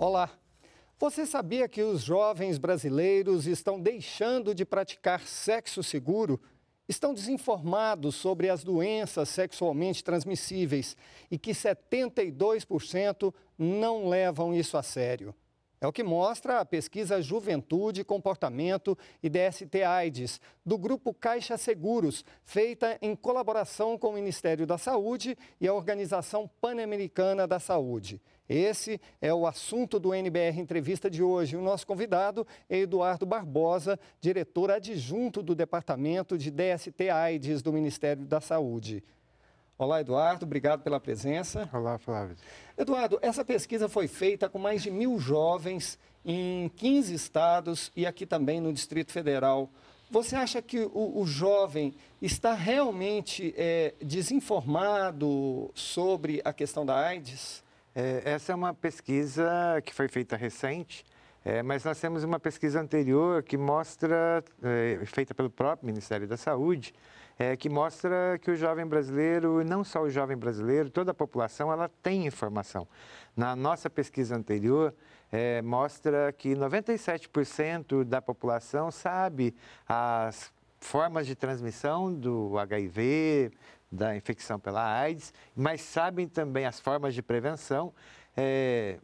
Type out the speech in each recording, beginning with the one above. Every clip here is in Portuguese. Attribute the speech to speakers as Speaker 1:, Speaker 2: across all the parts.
Speaker 1: Olá! Você sabia que os jovens brasileiros estão deixando de praticar sexo seguro? Estão desinformados sobre as doenças sexualmente transmissíveis e que 72% não levam isso a sério. É o que mostra a pesquisa Juventude, Comportamento e DST-AIDS, do grupo Caixa Seguros, feita em colaboração com o Ministério da Saúde e a Organização Pan-Americana da Saúde. Esse é o assunto do NBR Entrevista de hoje. O nosso convidado é Eduardo Barbosa, diretor adjunto do Departamento de DST AIDS do Ministério da Saúde. Olá, Eduardo, obrigado pela presença. Olá, Flávio. Eduardo, essa pesquisa foi feita com mais de mil jovens em 15 estados e aqui também no Distrito Federal. Você acha que o, o jovem está realmente é, desinformado sobre a questão da AIDS?
Speaker 2: É, essa é uma pesquisa que foi feita recente, é, mas nós temos uma pesquisa anterior que mostra, é, feita pelo próprio Ministério da Saúde, é, que mostra que o jovem brasileiro, e não só o jovem brasileiro, toda a população, ela tem informação. Na nossa pesquisa anterior, é, mostra que 97% da população sabe as formas de transmissão do HIV, da infecção pela AIDS, mas sabem também as formas de prevenção, é,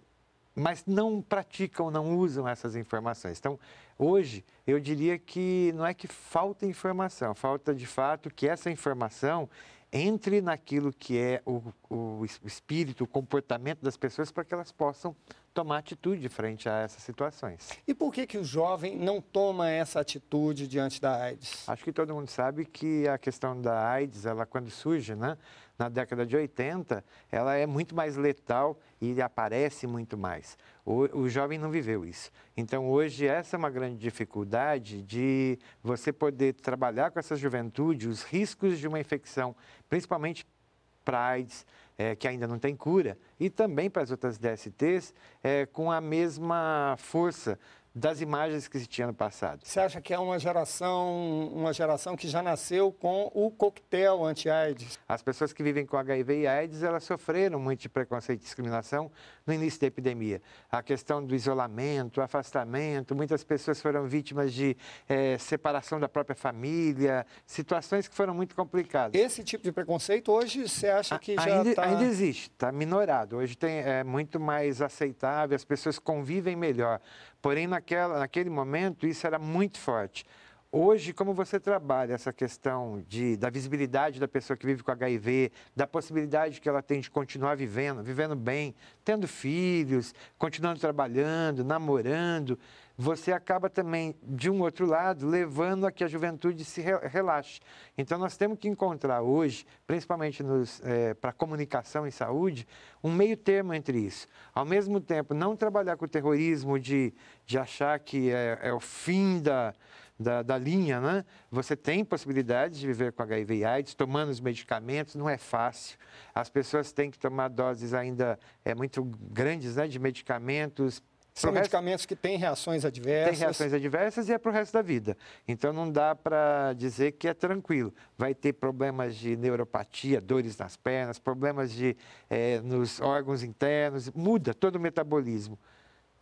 Speaker 2: mas não praticam, não usam essas informações. Então, hoje, eu diria que não é que falta informação, falta de fato que essa informação entre naquilo que é o, o espírito, o comportamento das pessoas para que elas possam tomar atitude frente a essas situações. E por que, que o jovem não toma essa atitude diante da AIDS? Acho que todo mundo sabe que a questão da AIDS, ela quando surge, né, na década de 80, ela é muito mais letal e aparece muito mais. O, o jovem não viveu isso. Então, hoje, essa é uma grande dificuldade de você poder trabalhar com essa juventude os riscos de uma infecção, principalmente para AIDS, é, que ainda não tem cura, e também para as outras DSTs, é, eh, com a mesma força das imagens que se tinha no passado.
Speaker 1: Você acha que é uma geração, uma geração que já nasceu com o coquetel anti-AIDS? As pessoas que vivem com HIV e AIDS, elas sofreram muito de preconceito e
Speaker 2: discriminação no início da epidemia. A questão do isolamento, afastamento, muitas pessoas foram vítimas de é, separação da própria família, situações que foram muito
Speaker 1: complicadas. Esse tipo de preconceito hoje você acha que já ainda, tá... ainda
Speaker 2: existe, está minorado. Hoje tem, é muito mais aceitável, as pessoas convivem melhor. Porém, naquela, naquele momento, isso era muito forte. Hoje, como você trabalha essa questão de, da visibilidade da pessoa que vive com HIV, da possibilidade que ela tem de continuar vivendo, vivendo bem, tendo filhos, continuando trabalhando, namorando, você acaba também, de um outro lado, levando a que a juventude se relaxe. Então, nós temos que encontrar hoje, principalmente é, para comunicação e saúde, um meio termo entre isso. Ao mesmo tempo, não trabalhar com o terrorismo de, de achar que é, é o fim da, da, da, linha, né? Você tem possibilidade de viver com HIV e AIDS, tomando os medicamentos, não é fácil. As pessoas têm que tomar doses ainda é, muito grandes né, de medicamentos, são pro
Speaker 1: medicamentos resto... que têm reações adversas. Tem reações
Speaker 2: adversas e é para o resto da vida. Então não dá para dizer que é tranquilo. Vai ter problemas de neuropatia, dores nas pernas, problemas de, é, nos órgãos internos, muda todo o metabolismo.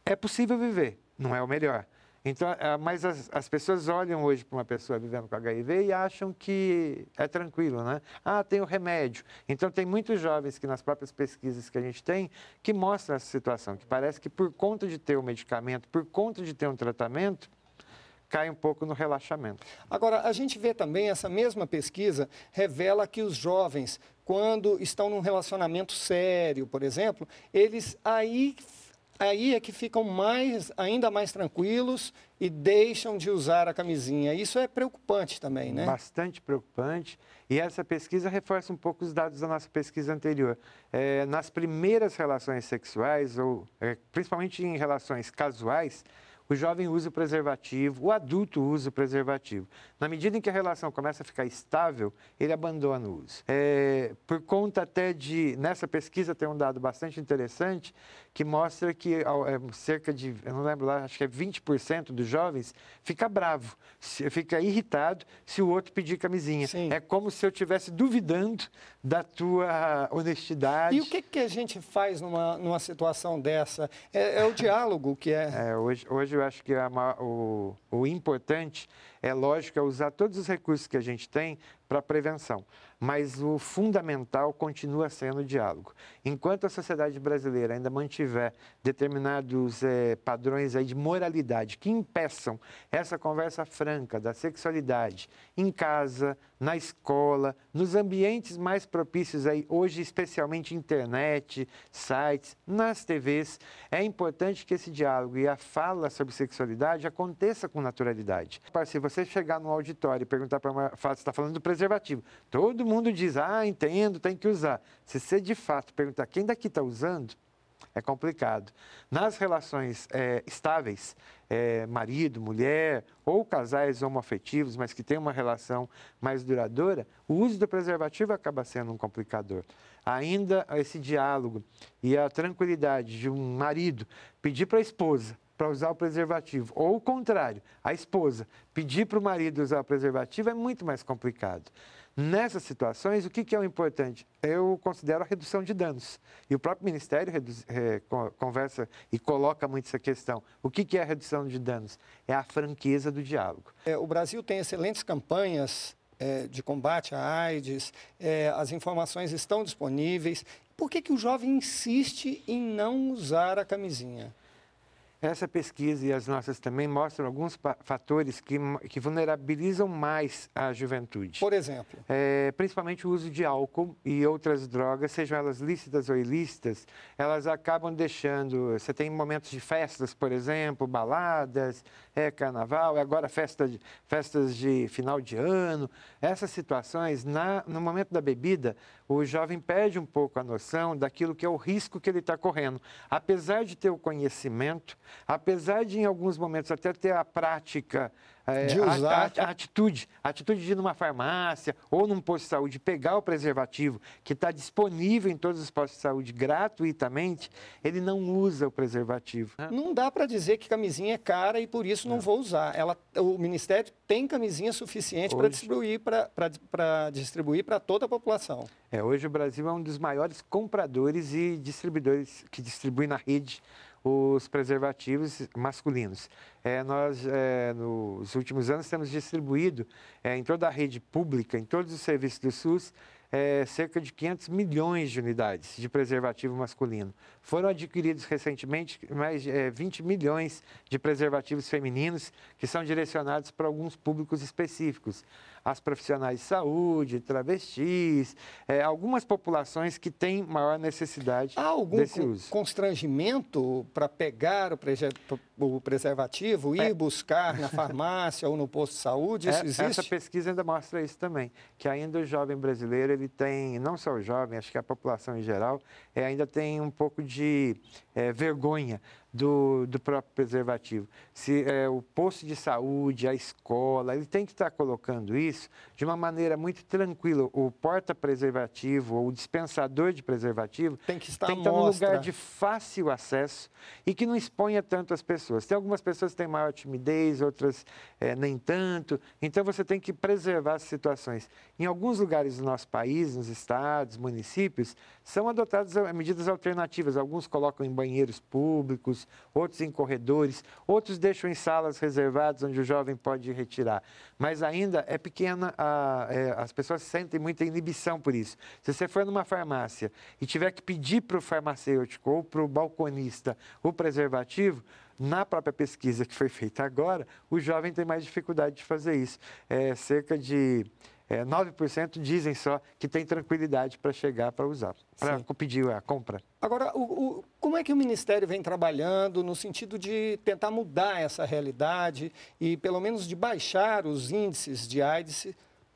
Speaker 2: É possível viver, não é o melhor. Então, ah, mas as, as, pessoas olham hoje para uma pessoa vivendo com HIV e acham que é tranquilo, né? Ah, tem o remédio. Então, tem muitos jovens que nas próprias pesquisas que a gente tem que mostram essa situação, que parece que por conta de ter o um medicamento, por conta de ter um tratamento,
Speaker 1: cai um pouco no relaxamento. Agora, a gente vê também, essa mesma pesquisa revela que os jovens, quando estão num relacionamento sério, por exemplo, eles aí aí é que ficam mais, ainda mais tranquilos e deixam de usar a camisinha. Isso é preocupante também, né? Bastante preocupante.
Speaker 2: E essa pesquisa reforça um pouco os dados da nossa pesquisa anterior. É, nas primeiras relações sexuais, ou é, principalmente em relações casuais, o jovem usa o preservativo, o adulto usa o preservativo. Na medida em que a relação começa a ficar estável, ele abandona o uso. É, por conta até de, nessa pesquisa tem um dado bastante interessante que mostra que é, cerca de, eu não lembro lá, acho que é 20% dos jovens fica bravo, fica irritado se o outro pedir camisinha. Sim. É como se eu
Speaker 1: estivesse duvidando da tua honestidade. E o que, que a gente faz numa, numa situação dessa? É, é o diálogo que é. é hoje, hoje eu acho que é a,
Speaker 2: o, o importante é, lógico, é usar todos os recursos que a gente tem para prevenção. Mas o fundamental continua sendo o diálogo. Enquanto a sociedade brasileira ainda mantiver determinados é, padrões aí de moralidade que impeçam essa conversa franca da sexualidade em casa, na escola, nos ambientes mais propícios aí, hoje especialmente internet, sites, nas TVs, é importante que esse diálogo e a fala sobre sexualidade aconteça com naturalidade. Se você chegar no auditório e perguntar para uma, você está falando do preservativo, todo mundo diz, ah, entendo, tem que usar. Se você de fato perguntar quem daqui está usando, é complicado. Nas relações é, estáveis, é, marido, mulher, ou casais homoafetivos, mas que têm uma relação mais duradoura, o uso do preservativo acaba sendo um complicador. Ainda esse diálogo e a tranquilidade de um marido pedir para a esposa para usar o preservativo, ou o contrário, a esposa pedir para o marido usar o preservativo é muito mais complicado. Nessas situações, o que, que é o importante? Eu considero a redução de danos. E o próprio Ministério reduz, é, conversa e coloca muito essa questão. O que, que é a redução de danos? É a
Speaker 1: franqueza do diálogo. É, o Brasil tem excelentes campanhas é, de combate à AIDS, eh, as informações estão disponíveis. Por que, que o jovem insiste em não usar a camisinha? Essa pesquisa e as nossas também mostram alguns
Speaker 2: fatores que, que vulnerabilizam mais a juventude. Por exemplo? É, principalmente o uso de álcool e outras drogas, sejam elas lícitas ou ilícitas, elas acabam deixando. Você tem momentos de festas, por exemplo, baladas, é carnaval, é agora festa de, festas de final de ano. Essas situações, na, no momento da bebida, o jovem perde um pouco a noção daquilo que é o risco que ele está correndo. Apesar de ter o conhecimento, apesar de em alguns momentos até ter a prática é, de usar... a, a, a atitude, a atitude de ir numa farmácia ou num posto de saúde pegar o preservativo que está disponível em todos os postos de saúde gratuitamente, ele não usa o preservativo. Né?
Speaker 1: Não dá para dizer que camisinha é cara e por isso não, não é. vou usar. Ela, o Ministério tem camisinha suficiente para distribuir para distribuir para toda a população.
Speaker 2: É, hoje o Brasil é um dos maiores compradores e distribuidores que distribui na rede os preservativos masculinos. É, nós, é, nos últimos anos, temos distribuído é, em toda a rede pública, em todos os serviços do SUS, é, cerca de 500 milhões de unidades de preservativo masculino. Foram adquiridos recentemente mais de 20 é, milhões de preservativos femininos que são direcionados para alguns públicos específicos as profissionais de saúde,
Speaker 1: travestis, é, algumas populações que têm maior necessidade Há algum desse uso. constrangimento para pegar o, o preservativo e é. buscar na farmácia ou no posto de saúde? É, isso é, existe? Essa
Speaker 2: pesquisa ainda mostra isso também, que ainda o jovem brasileiro, ele tem, não só o jovem, acho que a população em geral, é, ainda tem um pouco de é, vergonha do, do próprio preservativo. Se é, o posto de saúde, a escola, ele tem que estar colocando isso de uma maneira muito tranquila. O porta-preservativo ou o dispensador de preservativo tem que estar, tem que estar num lugar de fácil acesso e que não exponha tanto as pessoas. Tem algumas pessoas que têm maior timidez, outras é, nem tanto. Então você tem que preservar as situações. Em alguns lugares do nosso país, nos estados, municípios, são adotadas é, medidas alternativas. Alguns colocam em banheiros públicos, outros em corredores, outros deixam em salas reservadas onde o jovem pode retirar. Mas ainda é pequena, a, é, as pessoas sentem muita inibição por isso. Se você for numa farmácia e tiver que pedir para o farmacêutico ou para o balconista o preservativo, na própria pesquisa que foi feita agora, o jovem tem mais dificuldade de fazer isso. É, cerca de é, 9% dizem só que tem tranquilidade para chegar para usar, para pedir a compra.
Speaker 1: Agora, o, o, como é que o Ministério vem trabalhando no sentido de tentar mudar essa realidade e, pelo menos, de baixar os índices de AIDS,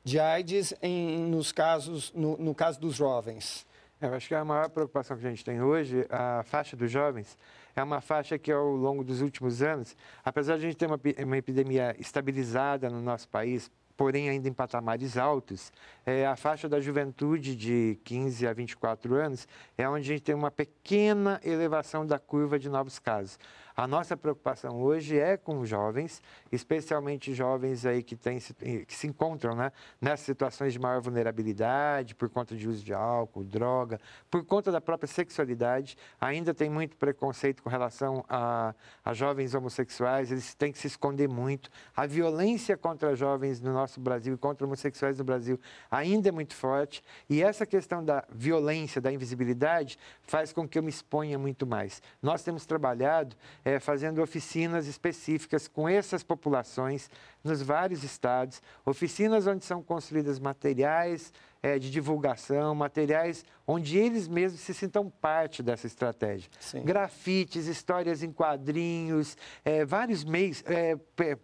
Speaker 1: de AIDS em, nos casos, no, no caso dos jovens? É, eu acho que a maior preocupação que a gente tem hoje, a
Speaker 2: faixa dos jovens, é uma faixa que ao longo dos últimos anos, apesar de a gente ter uma, uma epidemia estabilizada no nosso país, porém ainda em patamares altos. É, a faixa da juventude de 15 a 24 anos é onde a gente tem uma pequena elevação da curva de novos casos. A nossa preocupação hoje é com jovens, especialmente jovens aí que, tem, que se encontram né, nessas situações de maior vulnerabilidade por conta de uso de álcool, droga, por conta da própria sexualidade. Ainda tem muito preconceito com relação a, a jovens homossexuais, eles têm que se esconder muito. A violência contra jovens no nosso Brasil e contra homossexuais no Brasil ainda é muito forte. E essa questão da violência, da invisibilidade, faz com que eu me exponha muito mais. Nós temos trabalhado é, fazendo oficinas específicas com essas populações nos vários estados, oficinas onde são construídos materiais é, de divulgação, materiais onde eles mesmos se sintam parte dessa estratégia. Sim. Grafites, histórias em quadrinhos, é, vários meios, é,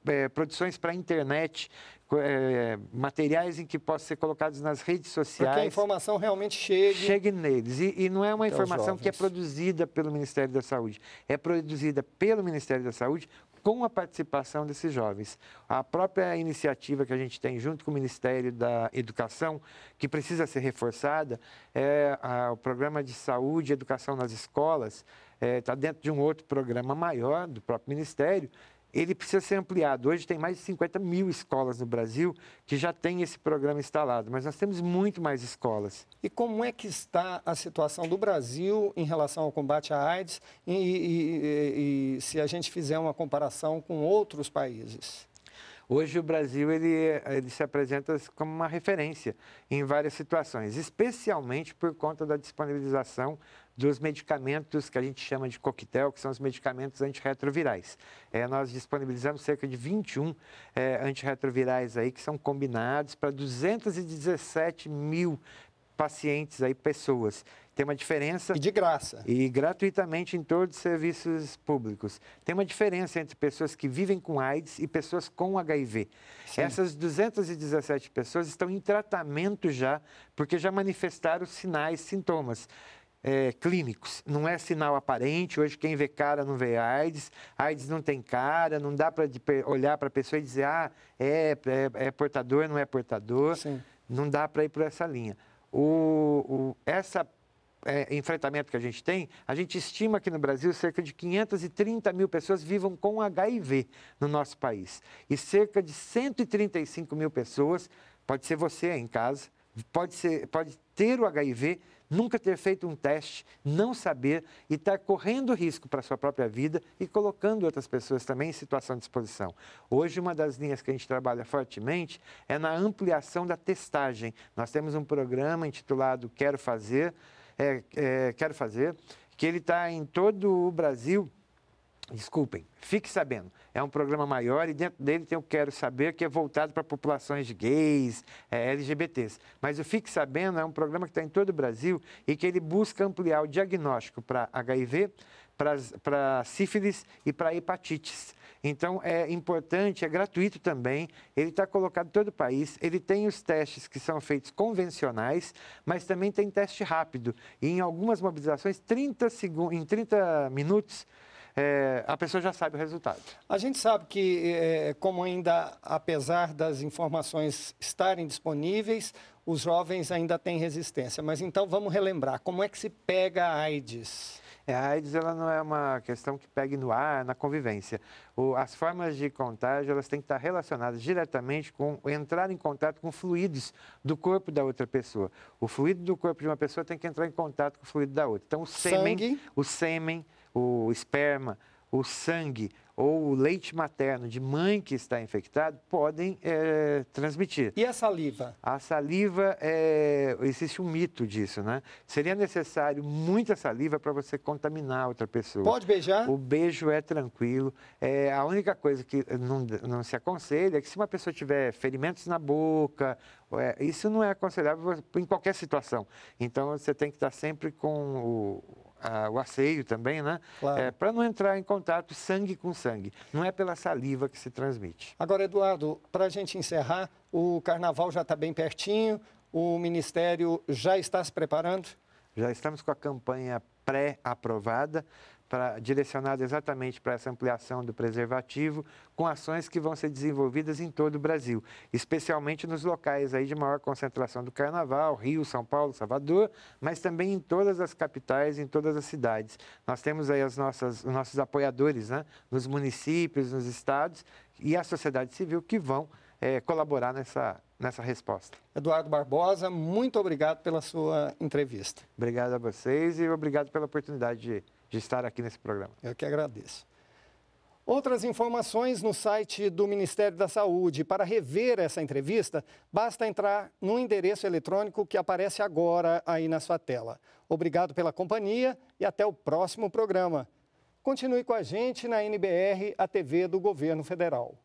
Speaker 2: é, produções para a internet, é, é, materiais em que possam ser colocados nas redes sociais. Para que a
Speaker 1: informação realmente chegue. Chegue
Speaker 2: neles. E, e não é uma informação que é
Speaker 1: produzida
Speaker 2: pelo Ministério da Saúde, é produzida pelo Ministério da Saúde com a participação desses jovens. A própria iniciativa que a gente tem junto com o Ministério da Educação, que precisa ser reforçada, é a, o programa de saúde e educação nas escolas, está é, tá dentro de um outro programa maior do próprio Ministério, ele precisa ser ampliado. Hoje tem mais de 50 mil escolas no Brasil que já têm esse programa instalado, mas nós temos muito mais escolas.
Speaker 1: E como é que está a situação do Brasil em relação ao combate à AIDS e, e, e, e se a gente fizer uma comparação com outros países?
Speaker 2: Hoje o Brasil ele, ele se apresenta como uma referência em várias situações, especialmente por conta da disponibilização dos medicamentos que a gente chama de coquetel, que são os medicamentos antirretrovirais. É, nós disponibilizamos cerca de 21 é, antirretrovirais aí que são combinados para 217 mil pacientes aí, pessoas. Tem uma diferença. E de graça. E gratuitamente em todos os serviços públicos. Tem uma diferença entre pessoas que vivem com AIDS e pessoas com HIV. Sim. Essas 217 pessoas estão em tratamento já, porque já manifestaram sinais, sintomas é, clínicos. Não é sinal aparente. Hoje, quem vê cara não vê AIDS. AIDS não tem cara, não dá para olhar para a pessoa e dizer, ah, é, é, é portador, não é portador. Sim. Não dá para ir por essa linha. O, o essa é, enfrentamento que a gente tem, a gente estima que no Brasil cerca de 530 mil pessoas vivam com HIV no nosso país. E cerca de 135 mil pessoas, pode ser você aí em casa, pode, ser, pode ter o HIV nunca ter feito um teste, não saber e estar tá correndo risco para a sua própria vida e colocando outras pessoas também em situação de exposição. Hoje, uma das linhas que a gente trabalha fortemente é na ampliação da testagem. Nós temos um programa intitulado Quero Fazer, é, é, Quero Fazer, que ele está em todo o Brasil Desculpem, fique sabendo. É um programa maior e dentro dele tem o Quero Saber, que é voltado para populações gays, é, LGBTs. Mas o Fique Sabendo é um programa que está em todo o Brasil e que ele busca ampliar o diagnóstico para HIV, para sífilis e para hepatites. Então, é importante, é gratuito também, ele está colocado em todo o país, ele tem os testes que são feitos convencionais, mas também tem teste rápido. E em algumas mobilizações, 30 em 30 minutos, é, a pessoa já sabe o resultado.
Speaker 1: A gente sabe que, é, como ainda, apesar das informações estarem disponíveis, os jovens ainda têm resistência. Mas então vamos relembrar, como é que se pega a AIDS? É, a AIDS
Speaker 2: ela não é uma questão que pegue no ar, na convivência. O, as formas de contágio elas têm que estar relacionadas diretamente com entrar em contato com fluidos do corpo da outra pessoa. O fluido do corpo de uma pessoa tem que entrar em contato com o fluido da outra. Então, o sêmen, o sêmen o esperma, o sangue ou o leite materno de mãe que está infectado podem é, transmitir. E a saliva? A saliva, é, existe um mito disso, né? Seria necessário muita saliva para você contaminar outra pessoa. Pode beijar? O beijo é tranquilo. É, a única coisa que não, não se aconselha é que se uma pessoa tiver ferimentos na boca, isso não é aconselhável em qualquer situação. Então, você tem que estar sempre com o a, o asseio também, né? Claro. É, para não entrar em contato sangue com sangue. Não é pela saliva que se transmite.
Speaker 1: Agora, Eduardo, para a gente encerrar, o carnaval já está bem pertinho, o Ministério já está se preparando? Já estamos com a campanha pré-aprovada
Speaker 2: pra, direcionado exatamente para essa ampliação do preservativo, com ações que vão ser desenvolvidas em todo o Brasil, especialmente nos locais aí de maior concentração do carnaval, Rio, São Paulo, Salvador, mas também em todas as capitais, em todas as cidades. Nós temos aí as nossas, os nossos apoiadores né, nos municípios, nos estados e a sociedade civil que vão é, colaborar nessa nessa resposta.
Speaker 1: Eduardo Barbosa, muito
Speaker 2: obrigado pela sua entrevista. Obrigado a vocês e obrigado pela oportunidade de de estar aqui nesse
Speaker 1: programa. Eu que agradeço. Outras informações no site do Ministério da Saúde. Para rever essa entrevista, basta entrar no endereço eletrônico que aparece agora aí na sua tela. Obrigado pela companhia e até o próximo programa. Continue com a gente na NBR, a TV do Governo Federal.